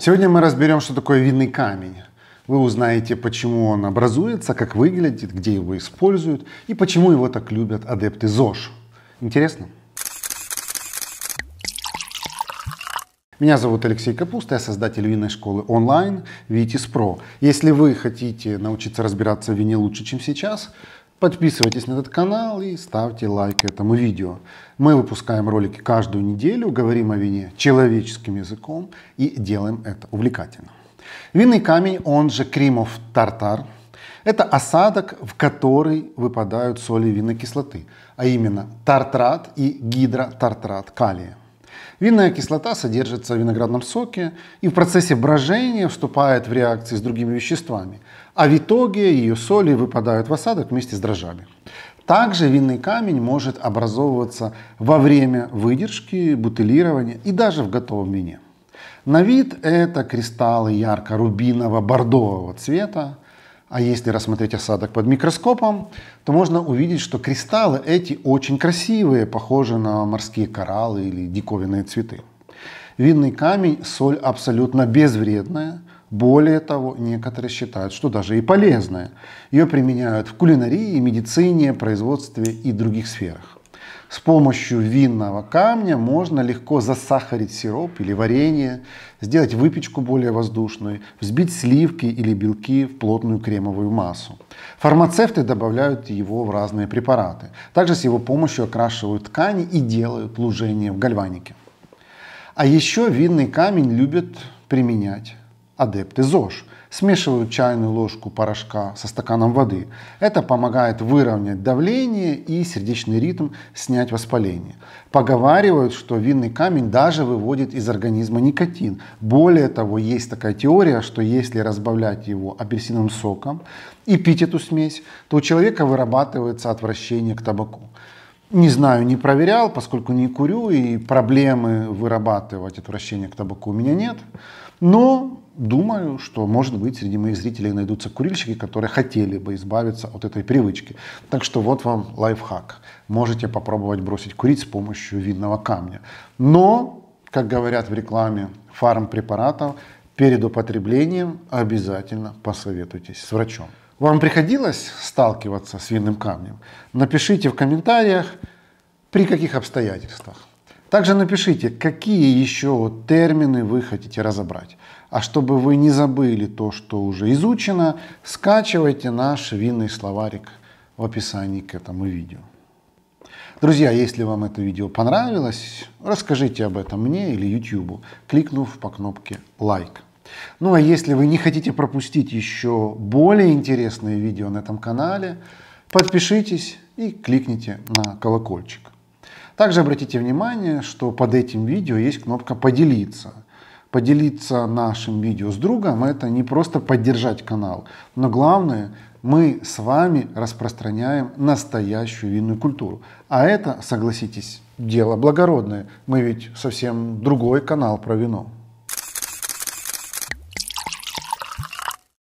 Сегодня мы разберем, что такое винный камень. Вы узнаете, почему он образуется, как выглядит, где его используют и почему его так любят адепты ЗОЖ. Интересно? Меня зовут Алексей Капуста, я создатель винной школы онлайн Vitis Pro. Если вы хотите научиться разбираться в вине лучше, чем сейчас, Подписывайтесь на этот канал и ставьте лайк этому видео. Мы выпускаем ролики каждую неделю, говорим о вине человеческим языком и делаем это увлекательно. Винный камень, он же Кримов тартар, это осадок, в который выпадают соли винной кислоты, а именно тартрат и гидротартрат калия. Винная кислота содержится в виноградном соке и в процессе брожения вступает в реакции с другими веществами, а в итоге ее соли выпадают в осадок вместе с дрожжами. Также винный камень может образовываться во время выдержки, бутылирования и даже в готовом вине. На вид это кристаллы ярко-рубиново-бордового цвета, а если рассмотреть осадок под микроскопом, то можно увидеть, что кристаллы эти очень красивые, похожи на морские кораллы или диковинные цветы. Винный камень – соль абсолютно безвредная, более того, некоторые считают, что даже и полезная. Ее применяют в кулинарии, медицине, производстве и других сферах. С помощью винного камня можно легко засахарить сироп или варенье, сделать выпечку более воздушной, взбить сливки или белки в плотную кремовую массу. Фармацевты добавляют его в разные препараты. Также с его помощью окрашивают ткани и делают лужение в гальванике. А еще винный камень любят применять адепты ЗОЖ смешивают чайную ложку порошка со стаканом воды. Это помогает выровнять давление и сердечный ритм, снять воспаление. Поговаривают, что винный камень даже выводит из организма никотин. Более того, есть такая теория, что если разбавлять его апельсиновым соком и пить эту смесь, то у человека вырабатывается отвращение к табаку. Не знаю, не проверял, поскольку не курю и проблемы вырабатывать отвращение к табаку у меня нет. Но думаю, что, может быть, среди моих зрителей найдутся курильщики, которые хотели бы избавиться от этой привычки. Так что вот вам лайфхак. Можете попробовать бросить курить с помощью винного камня. Но, как говорят в рекламе фармпрепаратов, перед употреблением обязательно посоветуйтесь с врачом. Вам приходилось сталкиваться с винным камнем? Напишите в комментариях, при каких обстоятельствах. Также напишите, какие еще термины вы хотите разобрать. А чтобы вы не забыли то, что уже изучено, скачивайте наш винный словарик в описании к этому видео. Друзья, если вам это видео понравилось, расскажите об этом мне или YouTube, кликнув по кнопке «Лайк». Ну а если вы не хотите пропустить еще более интересные видео на этом канале, подпишитесь и кликните на колокольчик. Также обратите внимание, что под этим видео есть кнопка «Поделиться». Поделиться нашим видео с другом – это не просто поддержать канал, но главное – мы с вами распространяем настоящую винную культуру. А это, согласитесь, дело благородное. Мы ведь совсем другой канал про вино.